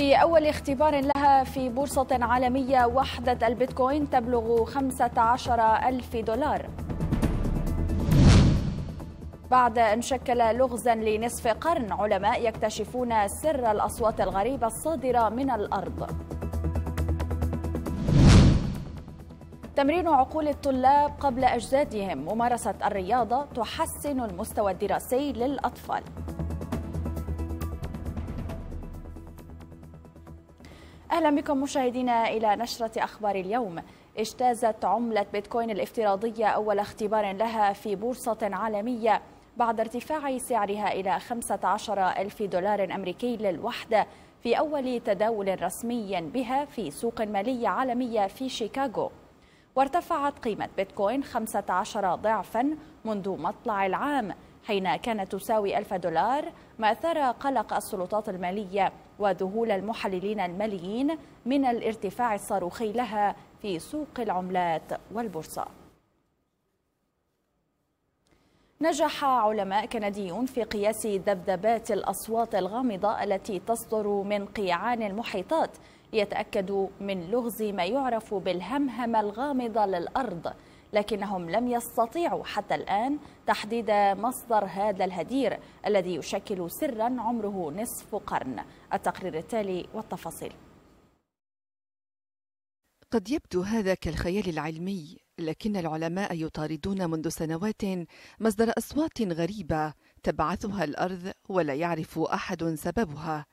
في أول اختبار لها في بورصة عالمية وحدة البيتكوين تبلغ 15 ألف دولار بعد أن شكل لغزا لنصف قرن علماء يكتشفون سر الأصوات الغريبة الصادرة من الأرض تمرين عقول الطلاب قبل أجدادهم ممارسة الرياضة تحسن المستوى الدراسي للأطفال أهلا بكم مشاهدينا إلى نشرة أخبار اليوم اجتازت عملة بيتكوين الافتراضية أول اختبار لها في بورصة عالمية بعد ارتفاع سعرها إلى 15 ألف دولار أمريكي للوحدة في أول تداول رسمي بها في سوق مالية عالمية في شيكاغو وارتفعت قيمة بيتكوين 15 ضعفا منذ مطلع العام حين كانت تساوي ألف دولار ما أثار قلق السلطات المالية وذهول المحللين الماليين من الارتفاع الصاروخي لها في سوق العملات والبورصة نجح علماء كنديون في قياس ذبذبات الأصوات الغامضة التي تصدر من قيعان المحيطات ليتأكدوا من لغز ما يعرف بالهمهمة الغامضة للأرض لكنهم لم يستطيعوا حتى الآن تحديد مصدر هذا الهدير الذي يشكل سرا عمره نصف قرن التقرير التالي والتفاصيل قد يبدو هذا كالخيال العلمي لكن العلماء يطاردون منذ سنوات مصدر أصوات غريبة تبعثها الأرض ولا يعرف أحد سببها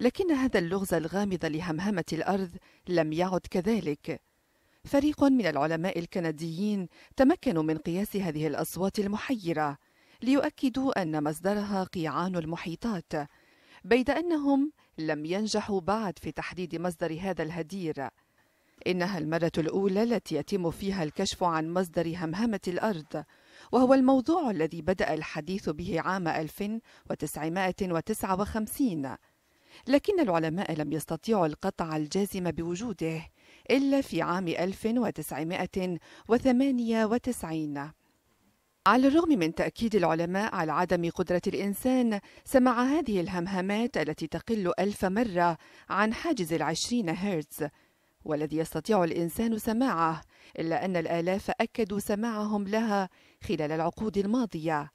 لكن هذا اللغز الغامض لهمهمة الأرض لم يعد كذلك فريق من العلماء الكنديين تمكنوا من قياس هذه الأصوات المحيرة ليؤكدوا أن مصدرها قيعان المحيطات بيد أنهم لم ينجحوا بعد في تحديد مصدر هذا الهدير إنها المرة الأولى التي يتم فيها الكشف عن مصدر همهمة الأرض وهو الموضوع الذي بدأ الحديث به عام 1959 لكن العلماء لم يستطيعوا القطع الجازم بوجوده إلا في عام 1998 على الرغم من تأكيد العلماء على عدم قدرة الإنسان سمع هذه الهمهمات التي تقل ألف مرة عن حاجز العشرين هرتز والذي يستطيع الإنسان سماعه إلا أن الآلاف أكدوا سماعهم لها خلال العقود الماضية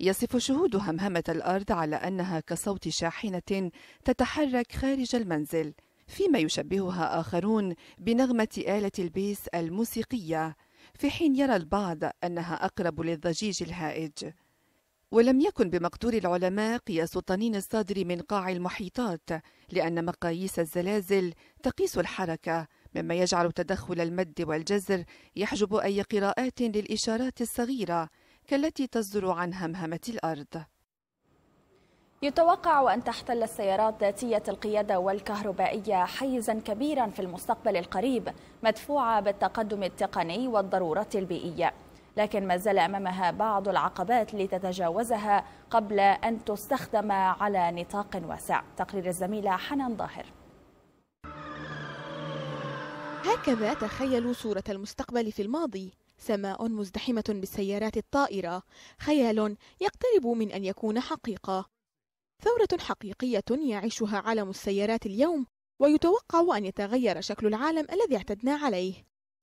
يصف شهود همهمة الأرض على أنها كصوت شاحنة تتحرك خارج المنزل فيما يشبهها آخرون بنغمة آلة البيس الموسيقية في حين يرى البعض أنها أقرب للضجيج الهائج ولم يكن بمقدور العلماء قياس الطنين الصادر من قاع المحيطات لأن مقاييس الزلازل تقيس الحركة مما يجعل تدخل المد والجزر يحجب أي قراءات للإشارات الصغيرة كالتي تصدر عن همهمة الأرض يتوقع أن تحتل السيارات ذاتية القيادة والكهربائية حيزا كبيرا في المستقبل القريب مدفوعة بالتقدم التقني والضرورات البيئية لكن ما زال أمامها بعض العقبات لتتجاوزها قبل أن تستخدم على نطاق واسع تقرير الزميلة حنان ظاهر هكذا تخيلوا صورة المستقبل في الماضي سماء مزدحمة بالسيارات الطائرة خيال يقترب من أن يكون حقيقة ثورة حقيقية يعيشها عالم السيارات اليوم ويتوقع أن يتغير شكل العالم الذي اعتدنا عليه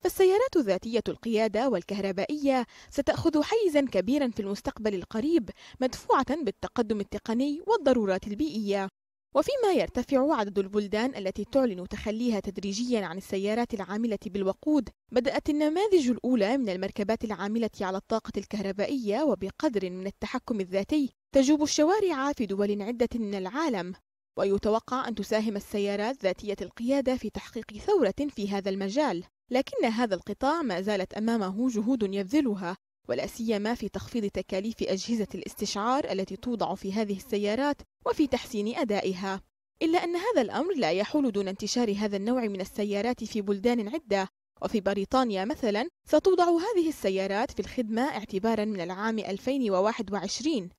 فالسيارات ذاتية القيادة والكهربائية ستأخذ حيزا كبيرا في المستقبل القريب مدفوعة بالتقدم التقني والضرورات البيئية وفيما يرتفع عدد البلدان التي تعلن تخليها تدريجيا عن السيارات العاملة بالوقود بدأت النماذج الأولى من المركبات العاملة على الطاقة الكهربائية وبقدر من التحكم الذاتي تجوب الشوارع في دول عدة من العالم ويتوقع أن تساهم السيارات ذاتية القيادة في تحقيق ثورة في هذا المجال لكن هذا القطاع ما زالت أمامه جهود يبذلها ولا سيما في تخفيض تكاليف أجهزة الاستشعار التي توضع في هذه السيارات وفي تحسين أدائها إلا أن هذا الأمر لا يحول دون انتشار هذا النوع من السيارات في بلدان عدة وفي بريطانيا مثلا ستوضع هذه السيارات في الخدمة اعتبارا من العام 2021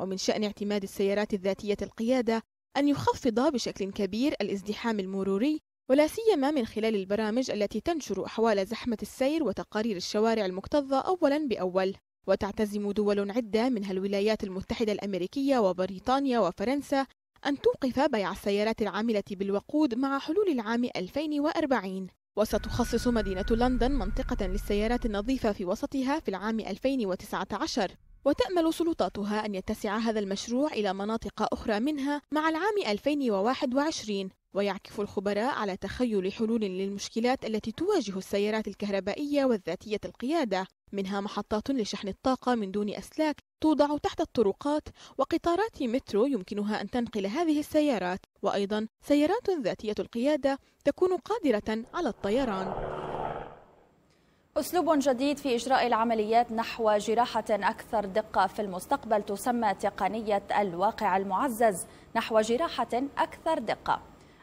ومن شأن اعتماد السيارات الذاتية القيادة أن يخفض بشكل كبير الازدحام المروري ولا سيما من خلال البرامج التي تنشر أحوال زحمة السير وتقارير الشوارع المكتظة أولا بأول وتعتزم دول عدة منها الولايات المتحدة الأمريكية وبريطانيا وفرنسا أن توقف بيع السيارات العاملة بالوقود مع حلول العام 2040 وستخصص مدينة لندن منطقة للسيارات النظيفة في وسطها في العام 2019 وتأمل سلطاتها أن يتسع هذا المشروع إلى مناطق أخرى منها مع العام 2021 ويعكف الخبراء على تخيل حلول للمشكلات التي تواجه السيارات الكهربائية والذاتية القيادة منها محطات لشحن الطاقة من دون أسلاك توضع تحت الطرقات وقطارات مترو يمكنها أن تنقل هذه السيارات وأيضا سيارات ذاتية القيادة تكون قادرة على الطيران أسلوب جديد في إجراء العمليات نحو جراحة أكثر دقة في المستقبل تسمى تقنية الواقع المعزز نحو جراحة أكثر دقة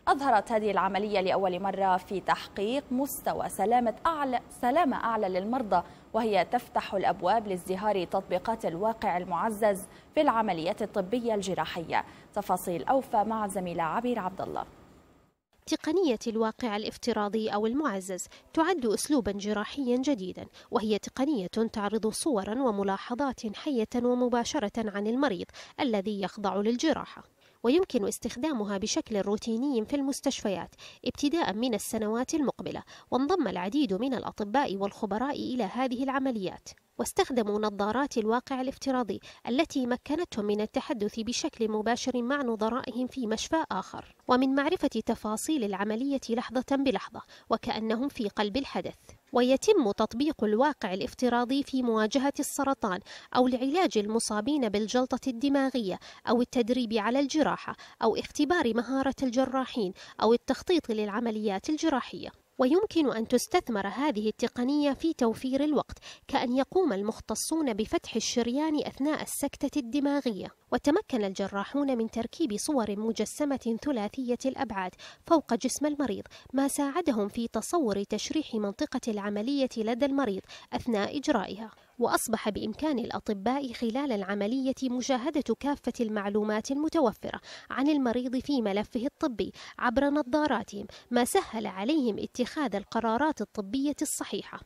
أظهرت هذه العملية لأول مرة في تحقيق مستوى سلامة أعلى سلامة أعلى للمرضى وهي تفتح الأبواب لازدهار تطبيقات الواقع المعزز في العمليات الطبية الجراحية تفاصيل أوفى مع زميلة عبير عبد الله تقنية الواقع الافتراضي أو المعزز تعد أسلوبا جراحيا جديدا وهي تقنية تعرض صورا وملاحظات حية ومباشرة عن المريض الذي يخضع للجراحة ويمكن استخدامها بشكل روتيني في المستشفيات ابتداء من السنوات المقبلة وانضم العديد من الأطباء والخبراء إلى هذه العمليات واستخدموا نظارات الواقع الافتراضي التي مكنتهم من التحدث بشكل مباشر مع نظرائهم في مشفى آخر ومن معرفة تفاصيل العملية لحظة بلحظة وكأنهم في قلب الحدث ويتم تطبيق الواقع الافتراضي في مواجهة السرطان أو لعلاج المصابين بالجلطة الدماغية أو التدريب على الجراحة أو اختبار مهارة الجراحين أو التخطيط للعمليات الجراحية ويمكن أن تستثمر هذه التقنية في توفير الوقت كأن يقوم المختصون بفتح الشريان أثناء السكتة الدماغية وتمكن الجراحون من تركيب صور مجسمة ثلاثية الأبعاد فوق جسم المريض ما ساعدهم في تصور تشريح منطقة العملية لدى المريض أثناء إجرائها وأصبح بإمكان الأطباء خلال العملية مشاهدة كافة المعلومات المتوفرة عن المريض في ملفه الطبي عبر نظاراتهم ما سهل عليهم اتخاذ القرارات الطبية الصحيحة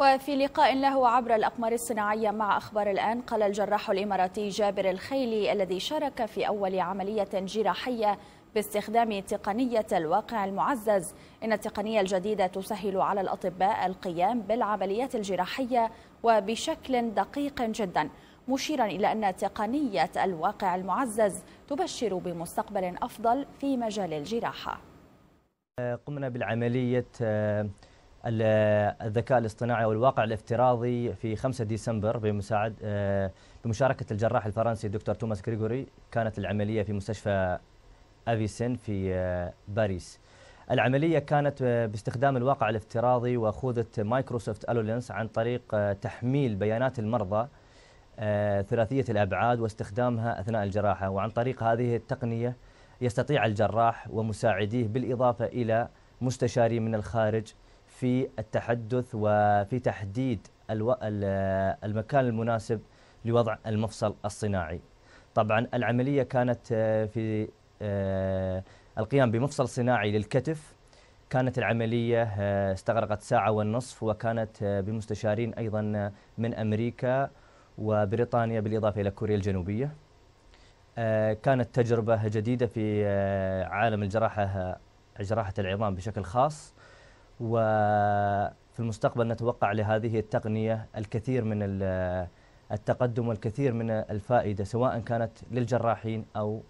وفي لقاء له عبر الأقمار الصناعية مع أخبار الآن قال الجراح الإماراتي جابر الخيلي الذي شارك في أول عملية جراحية باستخدام تقنية الواقع المعزز إن التقنية الجديدة تسهل على الأطباء القيام بالعمليات الجراحية وبشكل دقيق جدا مشيرا إلى أن تقنية الواقع المعزز تبشر بمستقبل أفضل في مجال الجراحة قمنا بالعملية آه، الذكاء الاصطناعي او الواقع الافتراضي في 5 ديسمبر بمساعد آه، بمشاركه الجراح الفرنسي دكتور توماس غريغوري كانت العمليه في مستشفى أفيسن في آه، باريس العملية كانت آه، باستخدام الواقع الافتراضي وخوذة مايكروسوفت ألولينس عن طريق آه، تحميل بيانات المرضى ثلاثية الأبعاد واستخدامها أثناء الجراحة وعن طريق هذه التقنية يستطيع الجراح ومساعديه بالإضافة إلى مستشاري من الخارج في التحدث وفي تحديد المكان المناسب لوضع المفصل الصناعي طبعا العملية كانت في آه، القيام بمفصل صناعي للكتف كانت العملية آه، استغرقت ساعة ونصف وكانت آه، بمستشارين أيضا من أمريكا وبريطانيا بالإضافة إلى كوريا الجنوبية كانت تجربة جديدة في عالم الجراحة جراحة العظام بشكل خاص وفي المستقبل نتوقع لهذه التقنية الكثير من التقدم والكثير من الفائدة سواء كانت للجراحين أو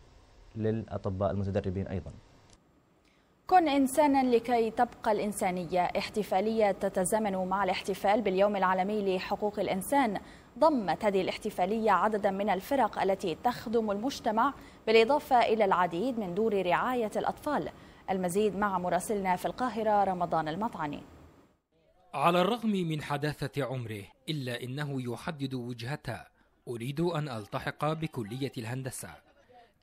للأطباء المتدربين أيضا كن إنسانا لكي تبقى الإنسانية احتفالية تتزامن مع الاحتفال باليوم العالمي لحقوق الإنسان ضمت هذه الاحتفالية عددا من الفرق التي تخدم المجتمع بالإضافة إلى العديد من دور رعاية الأطفال المزيد مع مراسلنا في القاهرة رمضان المطعني على الرغم من حداثة عمره إلا إنه يحدد وجهته أريد أن ألتحق بكلية الهندسة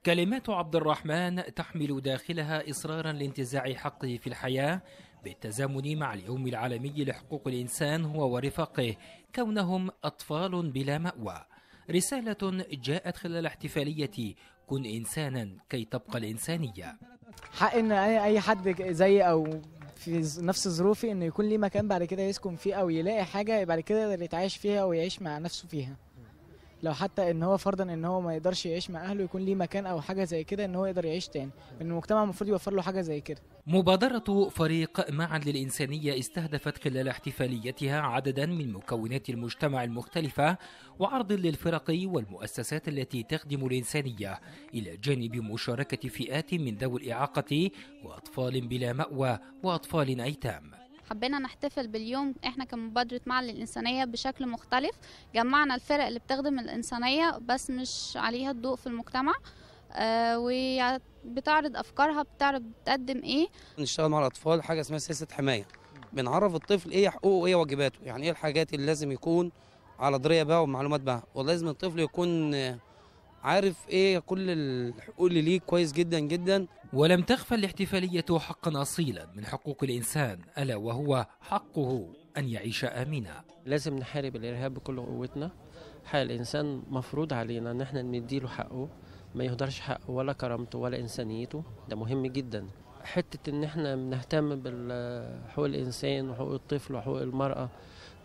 كلمات عبد الرحمن تحمل داخلها إصرارا لانتزاع حقه في الحياة بالتزامن مع اليوم العالمي لحقوق الإنسان هو ورفاقه كونهم أطفال بلا مأوى رسالة جاءت خلال احتفالية كن إنسانا كي تبقى الإنسانية حق إن أي حد زي أو في نفس ظروفي إنه يكون لي مكان بعد كده يسكن فيه أو يلاقي حاجة بعد كده يتعايش فيها ويعيش مع نفسه فيها لو حتى ان هو فرضا ان هو ما يقدرش يعيش مع اهله يكون ليه مكان او حاجه زي كده ان هو يقدر يعيش تاني ان المجتمع المفروض يوفر له حاجه زي كده مبادرة فريق معا للإنسانية استهدفت خلال احتفاليتها عددا من مكونات المجتمع المختلفة وعرض للفرق والمؤسسات التي تخدم الإنسانية إلى جانب مشاركة فئات من ذوي الإعاقة وأطفال بلا مأوى وأطفال أيتام حبينا نحتفل باليوم احنا كمبادرة مع للإنسانية بشكل مختلف جمعنا الفرق اللي بتخدم الإنسانية بس مش عليها الضوء في المجتمع آه وبتعرض أفكارها بتعرض بتقدم إيه نشتغل مع الأطفال حاجة اسمها سياسة حماية بنعرف الطفل إيه حقوقه وإيه واجباته يعني إيه الحاجات اللي لازم يكون على درية بها ومعلومات بها ولازم الطفل يكون آه عارف ايه كل الحقوق اللي ليه كويس جدا جدا ولم تغفل الاحتفالية حقا أصيلا من حقوق الإنسان ألا وهو حقه أن يعيش آمنا لازم نحارب الإرهاب بكل قوتنا حق الإنسان مفروض علينا إن احنا نديله حقه ما يهدرش حقه ولا كرامته ولا إنسانيته ده مهم جدا حتة إن احنا بنهتم بحقوق الإنسان وحقوق الطفل وحقوق المرأة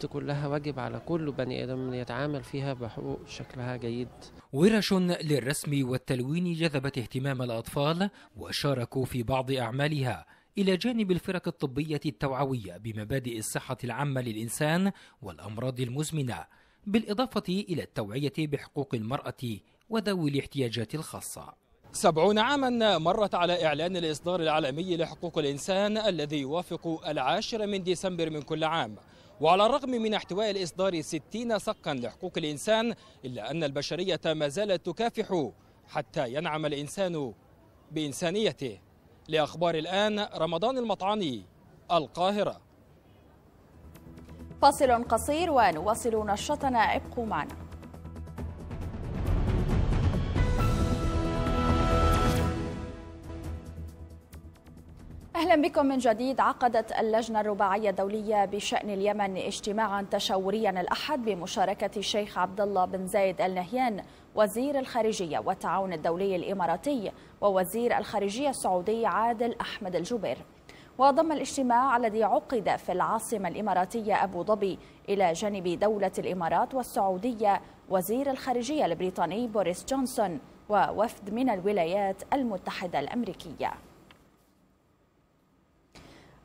كلها واجب على كل بني آدم يتعامل فيها بحقوق شكلها جيد ورش للرسم والتلوين جذبت اهتمام الأطفال وشاركوا في بعض أعمالها إلى جانب الفرق الطبية التوعوية بمبادئ الصحة العامة للإنسان والأمراض المزمنة بالإضافة إلى التوعية بحقوق المرأة وذوي الاحتياجات الخاصة سبعون عاما مرت على إعلان الإصدار العالمي لحقوق الإنسان الذي يوافق العاشر من ديسمبر من كل عام وعلى الرغم من احتواء الإصدار 60 سقا لحقوق الإنسان إلا أن البشرية ما زالت تكافح حتى ينعم الإنسان بإنسانيته لأخبار الآن رمضان المطعني القاهرة فاصل قصير ونواصل نشاطنا ابقوا معنا أهلا بكم من جديد عقدت اللجنة الرباعية الدولية بشأن اليمن اجتماعا تشاوريا الأحد بمشاركة الشيخ عبد الله بن زايد النهيان وزير الخارجية والتعاون الدولي الإماراتي ووزير الخارجية السعودي عادل أحمد الجبير وضم الاجتماع الذي عقد في العاصمة الإماراتية أبو ظبي إلى جانب دولة الإمارات والسعودية وزير الخارجية البريطاني بوريس جونسون ووفد من الولايات المتحدة الأمريكية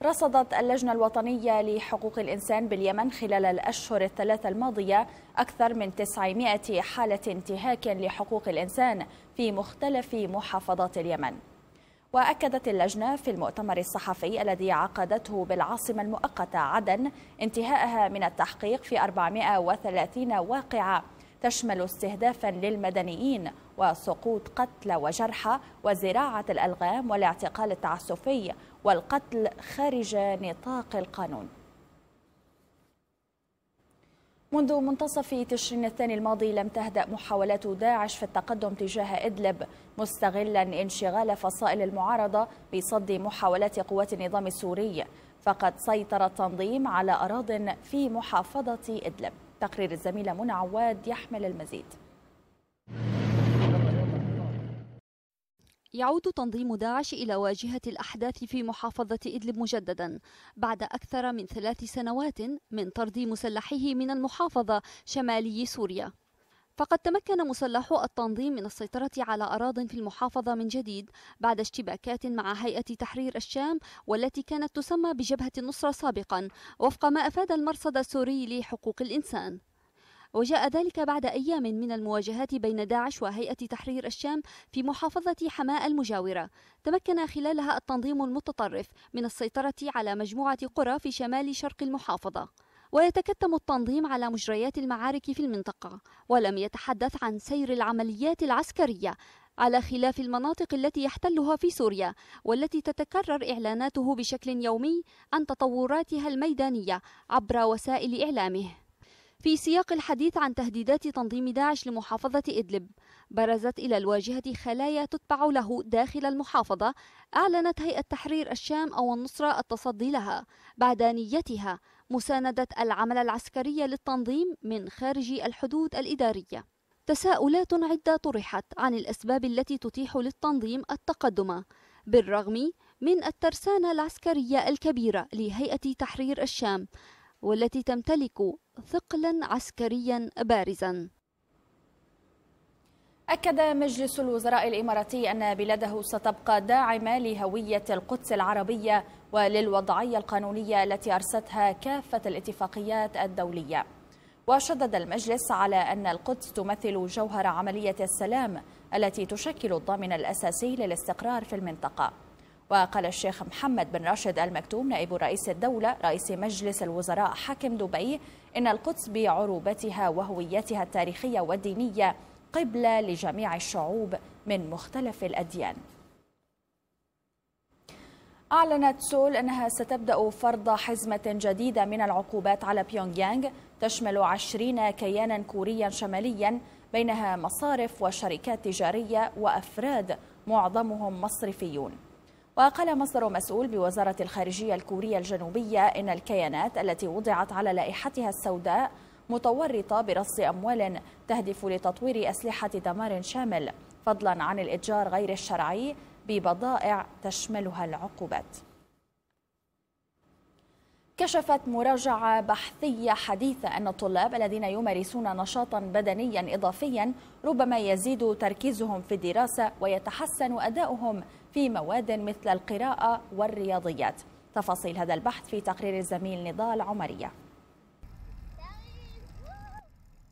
رصدت اللجنة الوطنية لحقوق الإنسان باليمن خلال الأشهر الثلاثة الماضية أكثر من 900 حالة انتهاك لحقوق الإنسان في مختلف محافظات اليمن وأكدت اللجنة في المؤتمر الصحفي الذي عقدته بالعاصمة المؤقتة عدن انتهاءها من التحقيق في 430 واقعة تشمل استهدافا للمدنيين وسقوط قتلى وجرحى وزراعة الألغام والاعتقال التعسفي والقتل خارج نطاق القانون منذ منتصف تشرين الثاني الماضي لم تهدأ محاولات داعش في التقدم تجاه إدلب مستغلا انشغال فصائل المعارضة بصد محاولات قوات النظام السوري فقد سيطر التنظيم على أراض في محافظة إدلب تقرير الزميلة منى عواد يحمل المزيد يعود تنظيم داعش إلى واجهة الأحداث في محافظة إدلب مجددا بعد أكثر من ثلاث سنوات من طرد مسلحيه من المحافظة شمالي سوريا فقد تمكن مسلحو التنظيم من السيطرة على أراض في المحافظة من جديد بعد اشتباكات مع هيئة تحرير الشام والتي كانت تسمى بجبهة النصرة سابقا وفق ما أفاد المرصد السوري لحقوق الإنسان وجاء ذلك بعد أيام من المواجهات بين داعش وهيئة تحرير الشام في محافظة حماة المجاورة تمكن خلالها التنظيم المتطرف من السيطرة على مجموعة قرى في شمال شرق المحافظة ويتكتم التنظيم على مجريات المعارك في المنطقة ولم يتحدث عن سير العمليات العسكرية على خلاف المناطق التي يحتلها في سوريا والتي تتكرر إعلاناته بشكل يومي عن تطوراتها الميدانية عبر وسائل إعلامه في سياق الحديث عن تهديدات تنظيم داعش لمحافظة إدلب برزت إلى الواجهة خلايا تتبع له داخل المحافظة أعلنت هيئة تحرير الشام أو النصرة التصدي لها بعد نيتها مساندة العمل العسكري للتنظيم من خارج الحدود الإدارية تساؤلات عدة طرحت عن الأسباب التي تتيح للتنظيم التقدم بالرغم من الترسانة العسكرية الكبيرة لهيئة تحرير الشام والتي تمتلك ثقلا عسكريا بارزا أكد مجلس الوزراء الإماراتي أن بلاده ستبقى داعمة لهوية القدس العربية وللوضعية القانونية التي أرستها كافة الاتفاقيات الدولية وشدد المجلس على أن القدس تمثل جوهر عملية السلام التي تشكل الضامن الأساسي للاستقرار في المنطقة وقال الشيخ محمد بن راشد المكتوم نائب رئيس الدولة رئيس مجلس الوزراء حاكم دبي إن القدس بعروبتها وهويتها التاريخية والدينية قبلة لجميع الشعوب من مختلف الأديان أعلنت سول أنها ستبدأ فرض حزمة جديدة من العقوبات على بيونغ يانغ تشمل عشرين كيانا كوريا شماليا بينها مصارف وشركات تجارية وأفراد معظمهم مصرفيون وقال مصدر مسؤول بوزارة الخارجية الكورية الجنوبية إن الكيانات التي وضعت على لائحتها السوداء متورطة برص أموال تهدف لتطوير أسلحة دمار شامل فضلا عن الإتجار غير الشرعي ببضائع تشملها العقوبات كشفت مراجعة بحثية حديثة أن الطلاب الذين يمارسون نشاطا بدنيا إضافيا ربما يزيد تركيزهم في الدراسة ويتحسن أداؤهم في مواد مثل القراءة والرياضيات تفاصيل هذا البحث في تقرير الزميل نضال عمريه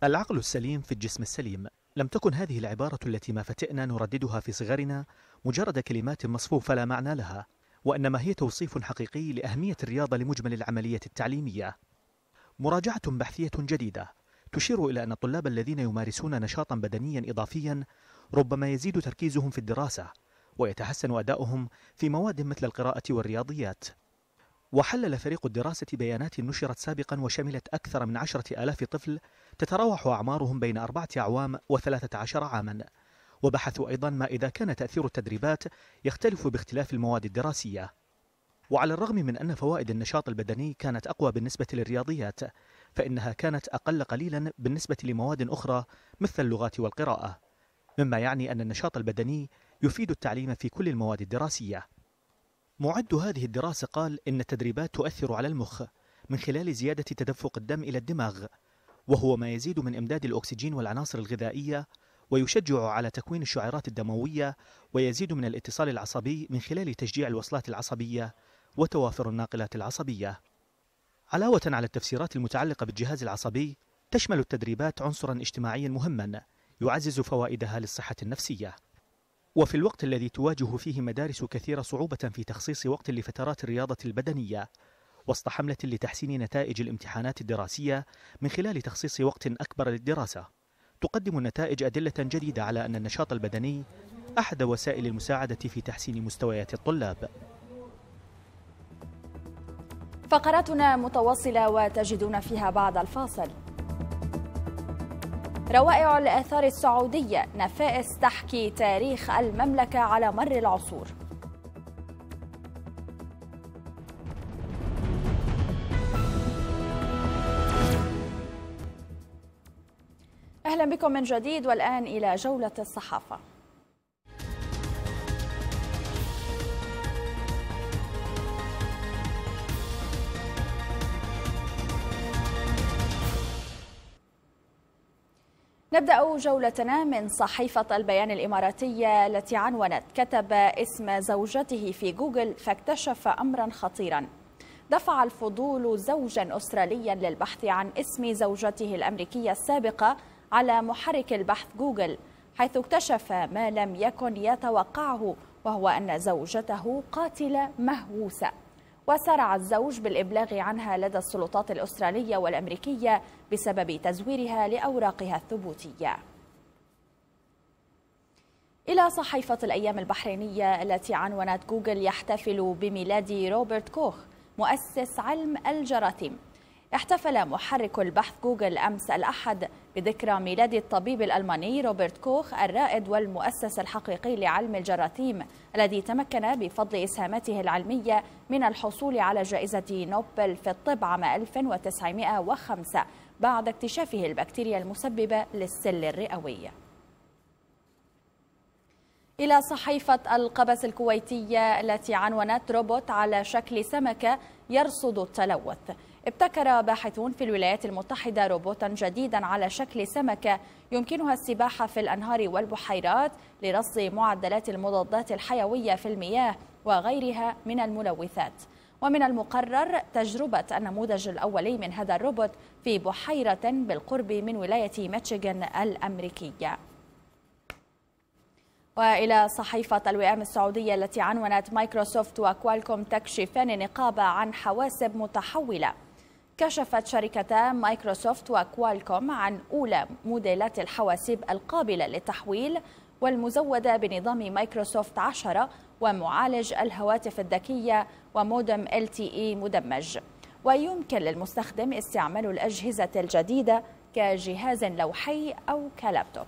العقل السليم في الجسم السليم لم تكن هذه العبارة التي ما فتئنا نرددها في صغرنا مجرد كلمات مصفوفة لا معنى لها وإنما هي توصيف حقيقي لأهمية الرياضة لمجمل العملية التعليمية مراجعة بحثية جديدة تشير إلى أن الطلاب الذين يمارسون نشاطا بدنيا إضافيا ربما يزيد تركيزهم في الدراسة ويتحسن أداؤهم في مواد مثل القراءة والرياضيات وحلل فريق الدراسة بيانات نشرت سابقا وشملت أكثر من عشرة آلاف طفل تتراوح أعمارهم بين أربعة أعوام وثلاثة عشر عاماً وبحثوا أيضا ما إذا كان تأثير التدريبات يختلف باختلاف المواد الدراسية وعلى الرغم من أن فوائد النشاط البدني كانت أقوى بالنسبة للرياضيات فإنها كانت أقل قليلا بالنسبة لمواد أخرى مثل اللغات والقراءة مما يعني أن النشاط البدني يفيد التعليم في كل المواد الدراسية معد هذه الدراسة قال إن التدريبات تؤثر على المخ من خلال زيادة تدفق الدم إلى الدماغ وهو ما يزيد من إمداد الأكسجين والعناصر الغذائية ويشجع على تكوين الشعيرات الدموية ويزيد من الاتصال العصبي من خلال تشجيع الوصلات العصبية وتوافر الناقلات العصبية علاوة على التفسيرات المتعلقة بالجهاز العصبي تشمل التدريبات عنصرا اجتماعيا مهما يعزز فوائدها للصحة النفسية وفي الوقت الذي تواجه فيه مدارس كثيرة صعوبة في تخصيص وقت لفترات الرياضة البدنية وسط حملة لتحسين نتائج الامتحانات الدراسية من خلال تخصيص وقت أكبر للدراسة تقدم النتائج أدلة جديدة على أن النشاط البدني أحد وسائل المساعدة في تحسين مستويات الطلاب فقراتنا متواصلة وتجدون فيها بعد الفاصل روائع الآثار السعودية نفائس تحكي تاريخ المملكة على مر العصور اهلا بكم من جديد والان الى جوله الصحافه نبدأ جولتنا من صحيفة البيان الإماراتية التي عنونت كتب اسم زوجته في جوجل فاكتشف أمرا خطيرا دفع الفضول زوجا أستراليا للبحث عن اسم زوجته الأمريكية السابقة على محرك البحث جوجل حيث اكتشف ما لم يكن يتوقعه وهو أن زوجته قاتلة مهووسة وسرع الزوج بالإبلاغ عنها لدى السلطات الأسترالية والأمريكية بسبب تزويرها لأوراقها الثبوتية إلى صحيفة الأيام البحرينية التي عنونت جوجل يحتفل بميلاد روبرت كوخ مؤسس علم الجراثيم احتفل محرك البحث جوجل أمس الأحد بذكرى ميلاد الطبيب الألماني روبرت كوخ الرائد والمؤسس الحقيقي لعلم الجراثيم الذي تمكن بفضل إسهاماته العلمية من الحصول على جائزة نوبل في الطب عام 1905 بعد اكتشافه البكتيريا المسببة للسل الرئوي إلى صحيفة القبس الكويتية التي عنونت روبوت على شكل سمكة يرصد التلوث ابتكر باحثون في الولايات المتحدة روبوتا جديدا على شكل سمكة يمكنها السباحة في الأنهار والبحيرات لرصد معدلات المضادات الحيوية في المياه وغيرها من الملوثات ومن المقرر تجربة النموذج الأولي من هذا الروبوت في بحيرة بالقرب من ولاية ميشيغان الأمريكية وإلى صحيفة الوئام السعودية التي عنونت مايكروسوفت وكوالكوم تكشفان نقابة عن حواسب متحولة كشفت شركتا مايكروسوفت وكوالكوم عن أولى موديلات الحواسيب القابلة للتحويل والمزودة بنظام مايكروسوفت 10 ومعالج الهواتف الذكية ومودم LTE مدمج ويمكن للمستخدم استعمال الأجهزة الجديدة كجهاز لوحي أو كلابتوب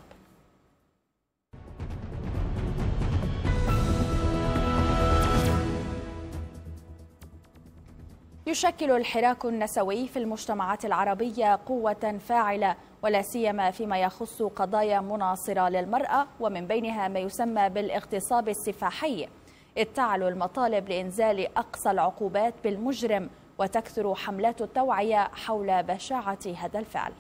يشكل الحراك النسوي في المجتمعات العربية قوة فاعلة ولا سيما فيما يخص قضايا مناصرة للمرأة ومن بينها ما يسمى بالاغتصاب السفاحي اتعلوا المطالب لإنزال أقصى العقوبات بالمجرم وتكثر حملات التوعية حول بشاعة هذا الفعل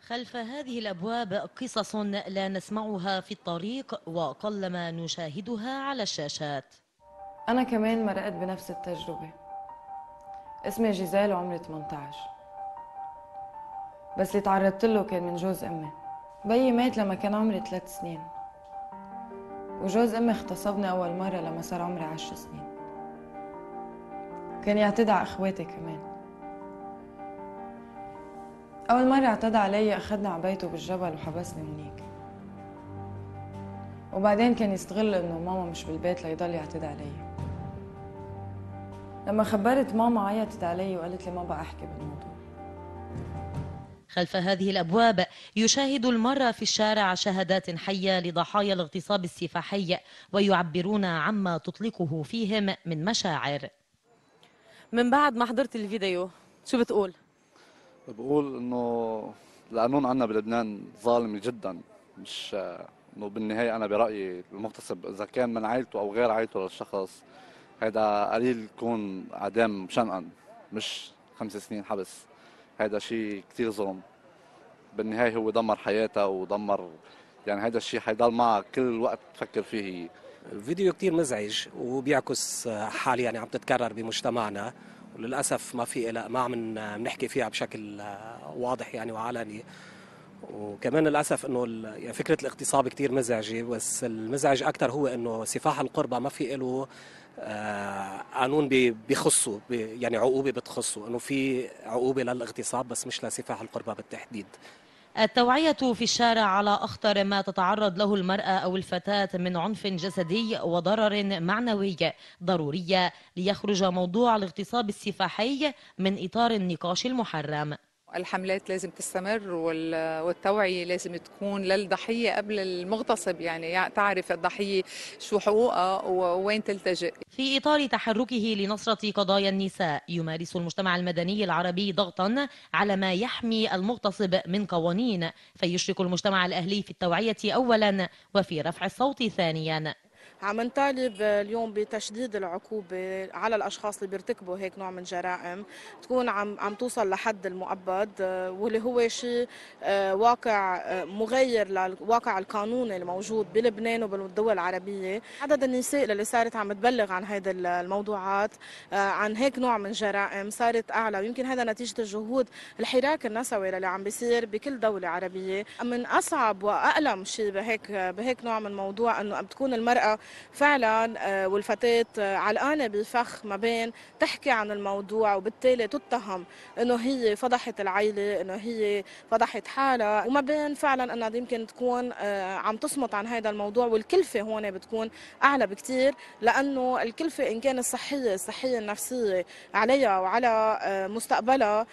خلف هذه الأبواب قصص لا نسمعها في الطريق وقلما نشاهدها على الشاشات أنا كمان مرقت بنفس التجربة اسمي جيزال وعمري 18 بس اللي تعرضت له كان من جوز أمي بيي مات لما كان عمري 3 سنين وجوز أمي اغتصبني أول مرة لما صار عمري 10 سنين كان يعتدى على إخواتي كمان أول مرة اعتدى علي أخدني اعتدي علي اخذني علي بيته بالجبل وحبسني منيك وبعدين كان يستغل إنه ماما مش بالبيت ليضل يعتدى عليّ لما خبرت ماما عيطت علي وقالت لي ما بقى احكي بالموضوع خلف هذه الأبواب يشاهد المرة في الشارع شهادات حية لضحايا الاغتصاب السفاحي ويعبرون عما تطلقه فيهم من مشاعر من بعد ما حضرت الفيديو شو بتقول؟ بقول انه القانون عندنا بلبنان ظالم جدا مش انه بالنهايه انا برايي المغتصب اذا كان من عائلته او غير عائلته للشخص هيدا قليل يكون اعدام مشنقن مش خمس سنين حبس هيدا شيء كثير ظلم بالنهايه هو دمر حياتها ودمر يعني هذا الشيء حيضل معك كل الوقت تفكر فيه هي. فيديو كثير مزعج وبيعكس حال يعني عم تتكرر بمجتمعنا وللاسف ما في ما عم نحكي فيها بشكل واضح يعني وعلني وكمان للاسف انه يعني فكره الاغتصاب كثير مزعجه بس المزعج اكثر هو انه سفاح القربة ما في له قانون آه، بيخصه يعني عقوبه بتخصه انه في عقوبه للاغتصاب بس مش لسفاح القربه بالتحديد التوعية في الشارع على أخطر ما تتعرض له المرأة أو الفتاة من عنف جسدي وضرر معنوي ضرورية ليخرج موضوع الاغتصاب السفاحي من إطار النقاش المحرم الحملات لازم تستمر والتوعية لازم تكون للضحية قبل المغتصب يعني تعرف الضحية شو حقوقها ووين تلتجئ في إطار تحركه لنصرة قضايا النساء يمارس المجتمع المدني العربي ضغطا على ما يحمي المغتصب من قوانين فيشرك المجتمع الأهلي في التوعية أولا وفي رفع الصوت ثانيا عم نطالب اليوم بتشديد العقوبة على الأشخاص اللي بيرتكبوا هيك نوع من جرائم تكون عم عم توصل لحد المؤبد آه، واللي هو شيء آه، واقع آه، مغير للواقع القانوني الموجود بلبنان وبالدول العربية عدد النساء اللي صارت عم تبلغ عن هيدا الموضوعات عن هيك نوع من جرائم صارت أعلى ويمكن هذا نتيجة الجهود الحراك النسوي اللي عم بيصير بكل دولة عربية من أصعب وأألم شيء بهيك بهيك نوع من موضوع أنه بتكون المرأة فعلا آه، والفتاة علقانة بفخ ما بين تحكي عن الموضوع وبالتالي تتهم انه هي فضحت العيلة انه هي فضحت حالها وما بين فعلا انها يمكن تكون آه، عم تصمت عن هذا الموضوع والكلفة هون بتكون اعلى بكثير لانه الكلفة ان كان الصحية الصحية النفسية عليها وعلى آه، مستقبلها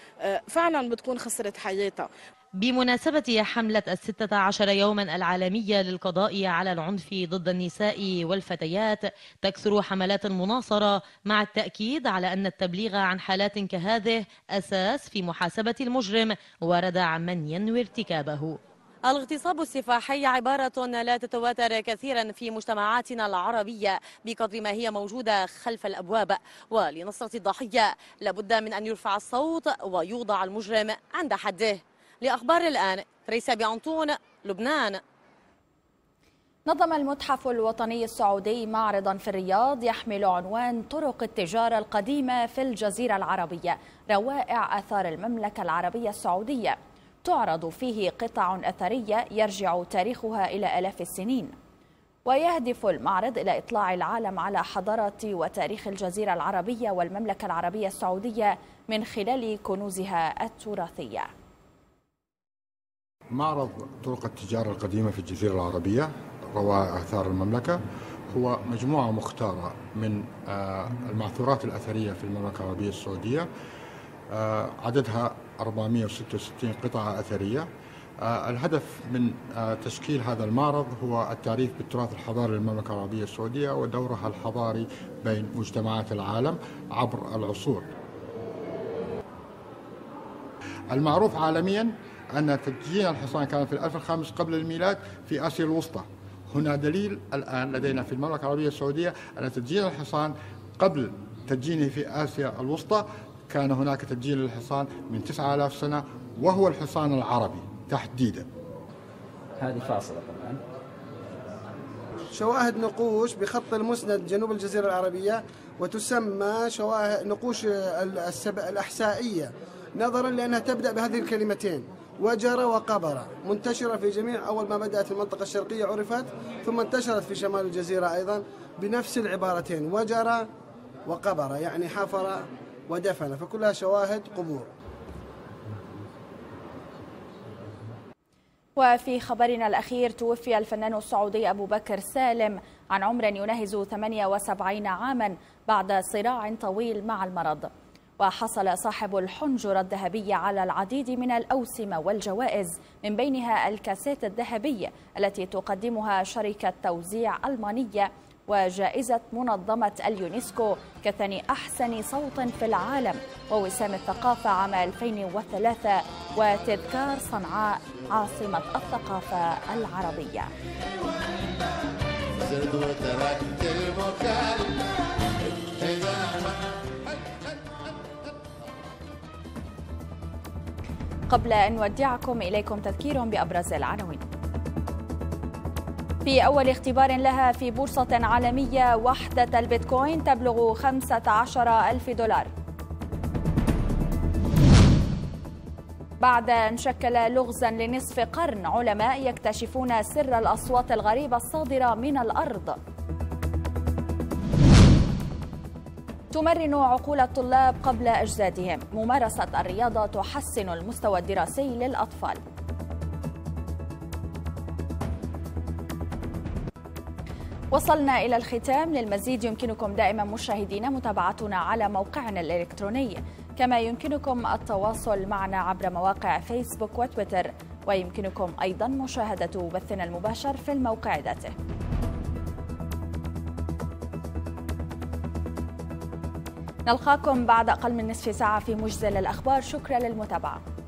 فعلا بتكون خسرت حياتها بمناسبة حملة الستة عشر يوما العالمية للقضاء على العنف ضد النساء والفتيات تكثر حملات المناصرة مع التأكيد على أن التبليغ عن حالات كهذه أساس في محاسبة المجرم وردع من ينوي ارتكابه الاغتصاب السفاحي عبارة لا تتواتر كثيرا في مجتمعاتنا العربية بقدر ما هي موجودة خلف الأبواب ولنصرة الضحية لابد من أن يرفع الصوت ويوضع المجرم عند حده لأخبار الآن ريسا بعنطون لبنان نظم المتحف الوطني السعودي معرضا في الرياض يحمل عنوان طرق التجارة القديمة في الجزيرة العربية روائع آثار المملكة العربية السعودية تعرض فيه قطع أثرية يرجع تاريخها إلى آلاف السنين ويهدف المعرض إلى إطلاع العالم على حضارة وتاريخ الجزيرة العربية والمملكة العربية السعودية من خلال كنوزها التراثية معرض طرق التجارة القديمة في الجزيرة العربية روائع آثار المملكة هو مجموعة مختارة من آه، المعثورات الأثرية في المملكة العربية السعودية آه، عددها 466 قطعة أثرية آه، الهدف من تشكيل هذا المعرض هو التعريف بالتراث الحضاري للمملكة العربية السعودية ودورها الحضاري بين مجتمعات العالم عبر العصور المعروف عالميا أن تدجين الحصان كان في الألف الخامس قبل الميلاد في آسيا الوسطى هنا دليل الآن لدينا في المملكة العربية السعودية أن تدجين الحصان قبل تدجينه في آسيا الوسطى كان هناك تدجين للحصان من 9000 سنة وهو الحصان العربي تحديدا هذه فاصلة طبعا شواهد نقوش بخط المسند جنوب الجزيرة العربية وتسمى شواهد نقوش الأحسائية نظرا لأنها تبدأ بهذه الكلمتين وجرى وقبرة منتشرة في جميع أول ما بدأت في المنطقة الشرقية عرفت ثم انتشرت في شمال الجزيرة أيضا بنفس العبارتين وجرى وقبر يعني حفر ودفن فكلها شواهد قبور وفي خبرنا الأخير توفي الفنان السعودي أبو بكر سالم عن عمر يناهز 78 عاما بعد صراع طويل مع المرض وحصل صاحب الحنجرة الذهبية على العديد من الأوسمة والجوائز من بينها الكاسيت الذهبية التي تقدمها شركة توزيع ألمانية وجائزة منظمة اليونسكو كثاني أحسن صوت في العالم ووسام الثقافة عام 2003 وتذكار صنعاء عاصمة الثقافة العربية زد وتركت المكان قبل أن نودعكم إليكم تذكير بأبرز العناوين في أول اختبار لها في بورصة عالمية وحدة البيتكوين تبلغ 15 ألف دولار بعد أن شكل لغزا لنصف قرن علماء يكتشفون سر الأصوات الغريبة الصادرة من الأرض تمرن عقول الطلاب قبل أجسادهم ممارسة الرياضة تحسن المستوى الدراسي للأطفال وصلنا إلى الختام للمزيد يمكنكم دائما مشاهدينا متابعتنا على موقعنا الإلكتروني كما يمكنكم التواصل معنا عبر مواقع فيسبوك وتويتر ويمكنكم أيضا مشاهدة بثنا المباشر في الموقع ذاته نلقاكم بعد أقل من نصف ساعة في مجزل الأخبار شكرا للمتابعة